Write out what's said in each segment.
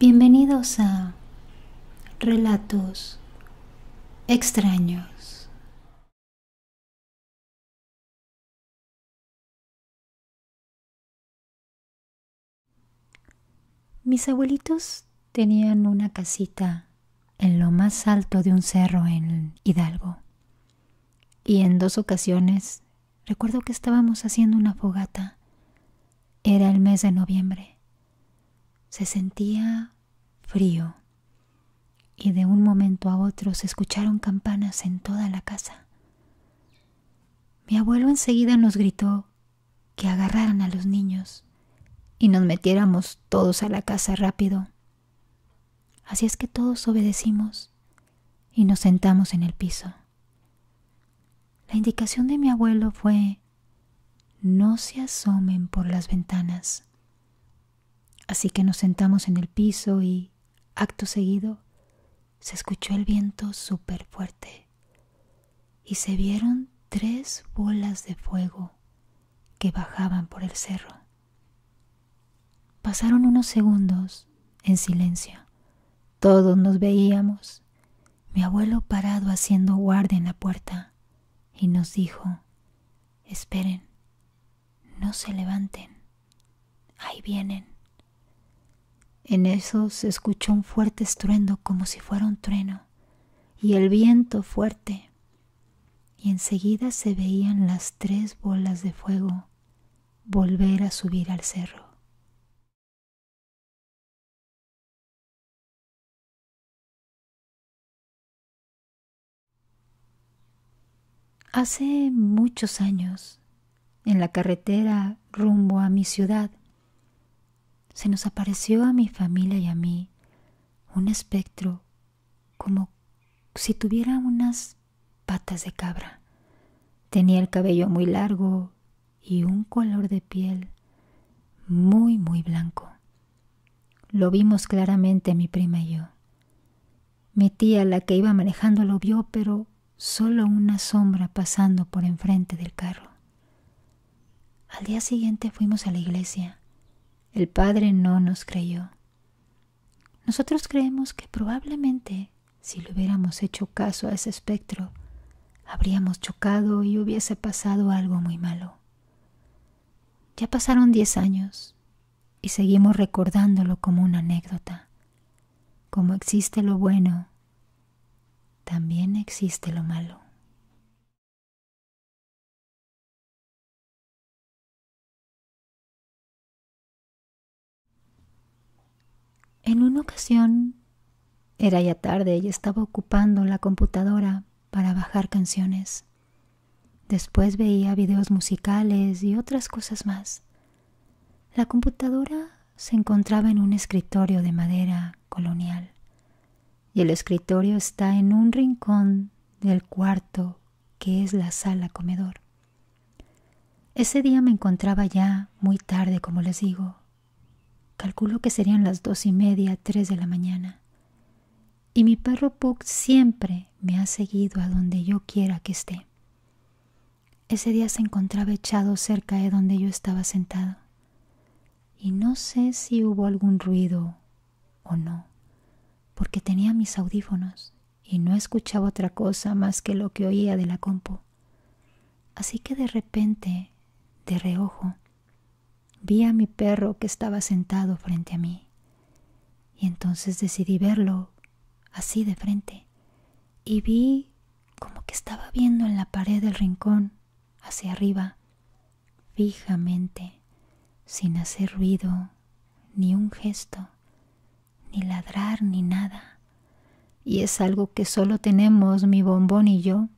Bienvenidos a Relatos extraños. Mis abuelitos tenían una casita en lo más alto de un cerro en Hidalgo. Y en dos ocasiones recuerdo que estábamos haciendo una fogata. Era el mes de noviembre se sentía frío y de un momento a otro se escucharon campanas en toda la casa. Mi abuelo enseguida nos gritó que agarraran a los niños y nos metiéramos todos a la casa rápido. Así es que todos obedecimos y nos sentamos en el piso. La indicación de mi abuelo fue no se asomen por las ventanas. Así que nos sentamos en el piso y, acto seguido, se escuchó el viento súper fuerte y se vieron tres bolas de fuego que bajaban por el cerro. Pasaron unos segundos en silencio. Todos nos veíamos. Mi abuelo parado haciendo guardia en la puerta y nos dijo, esperen, no se levanten, ahí vienen. En eso se escuchó un fuerte estruendo como si fuera un trueno y el viento fuerte, y enseguida se veían las tres bolas de fuego volver a subir al cerro. Hace muchos años, en la carretera rumbo a mi ciudad, se nos apareció a mi familia y a mí un espectro como si tuviera unas patas de cabra. Tenía el cabello muy largo y un color de piel muy, muy blanco. Lo vimos claramente mi prima y yo. Mi tía, la que iba manejando, lo vio, pero solo una sombra pasando por enfrente del carro. Al día siguiente fuimos a la iglesia el Padre no nos creyó. Nosotros creemos que probablemente, si le hubiéramos hecho caso a ese espectro, habríamos chocado y hubiese pasado algo muy malo. Ya pasaron diez años y seguimos recordándolo como una anécdota. Como existe lo bueno, también existe lo malo. En una ocasión, era ya tarde y estaba ocupando la computadora para bajar canciones. Después veía videos musicales y otras cosas más. La computadora se encontraba en un escritorio de madera colonial y el escritorio está en un rincón del cuarto que es la sala comedor. Ese día me encontraba ya muy tarde, como les digo, calculo que serían las dos y media, tres de la mañana. Y mi perro Puck siempre me ha seguido a donde yo quiera que esté. Ese día se encontraba echado cerca de donde yo estaba sentado. Y no sé si hubo algún ruido o no, porque tenía mis audífonos y no escuchaba otra cosa más que lo que oía de la compu. Así que de repente, de reojo, Vi a mi perro que estaba sentado frente a mí y entonces decidí verlo así de frente y vi como que estaba viendo en la pared del rincón hacia arriba fijamente sin hacer ruido ni un gesto ni ladrar ni nada y es algo que solo tenemos mi bombón y yo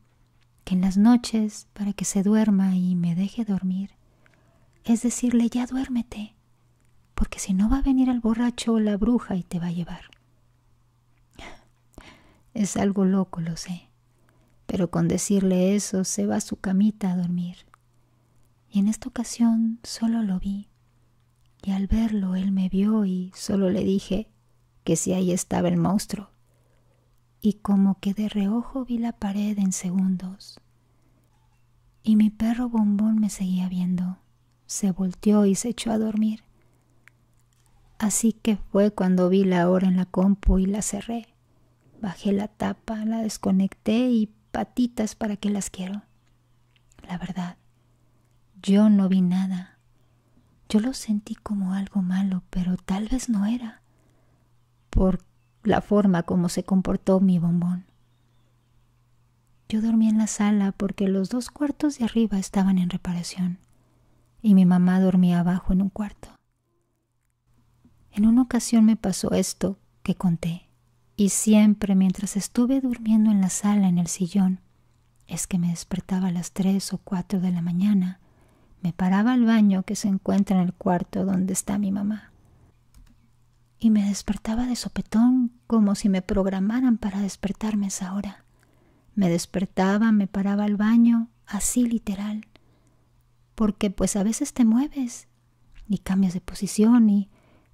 que en las noches para que se duerma y me deje dormir es decirle ya duérmete, porque si no va a venir el borracho o la bruja y te va a llevar. Es algo loco, lo sé, pero con decirle eso se va a su camita a dormir. Y en esta ocasión solo lo vi, y al verlo él me vio y solo le dije que si ahí estaba el monstruo. Y como que de reojo vi la pared en segundos, y mi perro bombón me seguía viendo se volteó y se echó a dormir. Así que fue cuando vi la hora en la compu y la cerré. Bajé la tapa, la desconecté y patitas para que las quiero. La verdad, yo no vi nada. Yo lo sentí como algo malo, pero tal vez no era, por la forma como se comportó mi bombón. Yo dormí en la sala porque los dos cuartos de arriba estaban en reparación y mi mamá dormía abajo en un cuarto. En una ocasión me pasó esto que conté, y siempre mientras estuve durmiendo en la sala en el sillón, es que me despertaba a las tres o cuatro de la mañana, me paraba al baño que se encuentra en el cuarto donde está mi mamá. Y me despertaba de sopetón como si me programaran para despertarme esa hora. Me despertaba, me paraba al baño, así literal porque pues a veces te mueves y cambias de posición y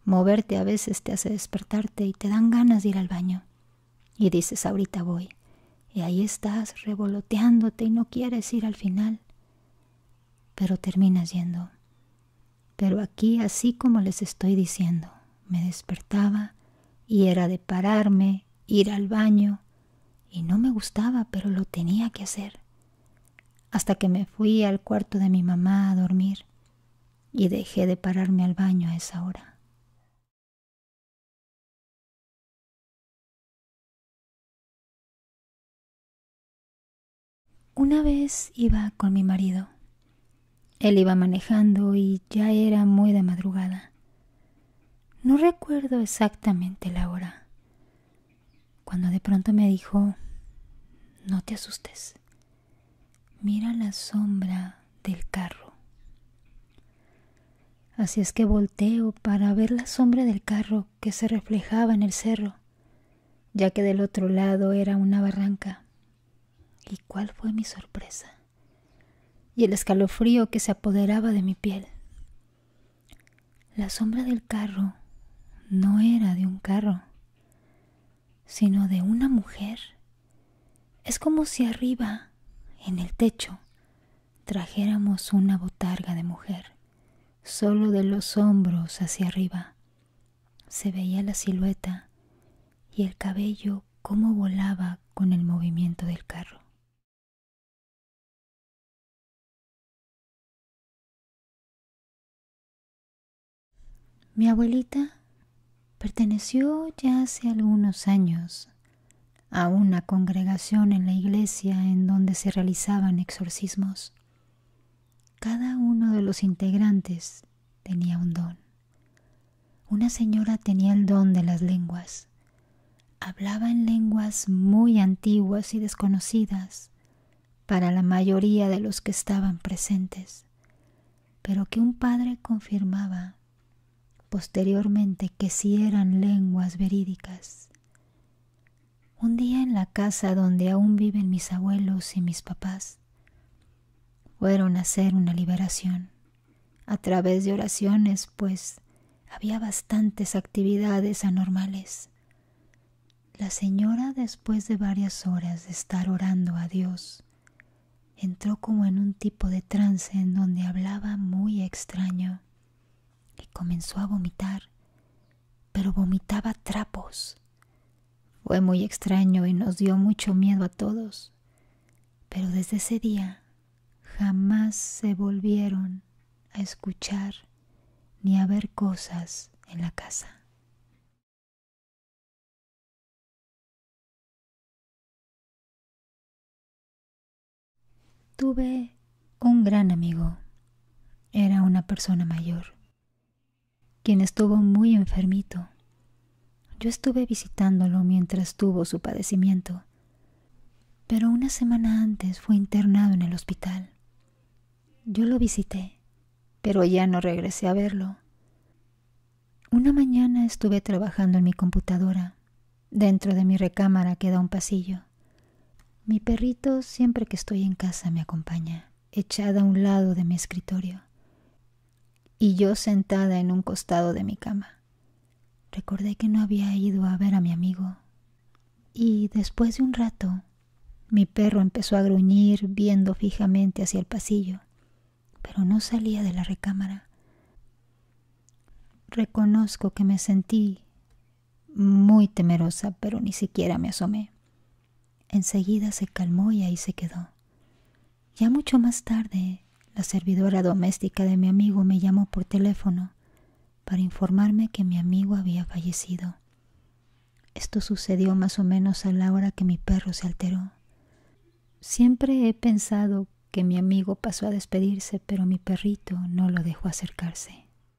moverte a veces te hace despertarte y te dan ganas de ir al baño. Y dices, ahorita voy. Y ahí estás revoloteándote y no quieres ir al final. Pero terminas yendo. Pero aquí, así como les estoy diciendo, me despertaba y era de pararme, ir al baño, y no me gustaba, pero lo tenía que hacer hasta que me fui al cuarto de mi mamá a dormir y dejé de pararme al baño a esa hora. Una vez iba con mi marido. Él iba manejando y ya era muy de madrugada. No recuerdo exactamente la hora, cuando de pronto me dijo, no te asustes mira la sombra del carro. Así es que volteo para ver la sombra del carro que se reflejaba en el cerro, ya que del otro lado era una barranca. ¿Y cuál fue mi sorpresa? Y el escalofrío que se apoderaba de mi piel. La sombra del carro no era de un carro, sino de una mujer. Es como si arriba en el techo, trajéramos una botarga de mujer, solo de los hombros hacia arriba. Se veía la silueta y el cabello cómo volaba con el movimiento del carro. Mi abuelita perteneció ya hace algunos años a una congregación en la iglesia en donde se realizaban exorcismos. Cada uno de los integrantes tenía un don. Una señora tenía el don de las lenguas. Hablaba en lenguas muy antiguas y desconocidas para la mayoría de los que estaban presentes, pero que un padre confirmaba posteriormente que sí eran lenguas verídicas un día en la casa donde aún viven mis abuelos y mis papás. Fueron a hacer una liberación a través de oraciones, pues había bastantes actividades anormales. La señora, después de varias horas de estar orando a Dios, entró como en un tipo de trance en donde hablaba muy extraño y comenzó a vomitar, pero vomitaba trapos. Fue muy extraño y nos dio mucho miedo a todos. Pero desde ese día jamás se volvieron a escuchar ni a ver cosas en la casa. Tuve un gran amigo. Era una persona mayor, quien estuvo muy enfermito. Yo estuve visitándolo mientras tuvo su padecimiento, pero una semana antes fue internado en el hospital. Yo lo visité, pero ya no regresé a verlo. Una mañana estuve trabajando en mi computadora. Dentro de mi recámara queda un pasillo. Mi perrito siempre que estoy en casa me acompaña, echada a un lado de mi escritorio, y yo sentada en un costado de mi cama recordé que no había ido a ver a mi amigo. Y después de un rato, mi perro empezó a gruñir viendo fijamente hacia el pasillo, pero no salía de la recámara. Reconozco que me sentí muy temerosa, pero ni siquiera me asomé. Enseguida se calmó y ahí se quedó. Ya mucho más tarde, la servidora doméstica de mi amigo me llamó por teléfono para informarme que mi amigo había fallecido. Esto sucedió más o menos a la hora que mi perro se alteró. Siempre he pensado que mi amigo pasó a despedirse, pero mi perrito no lo dejó acercarse.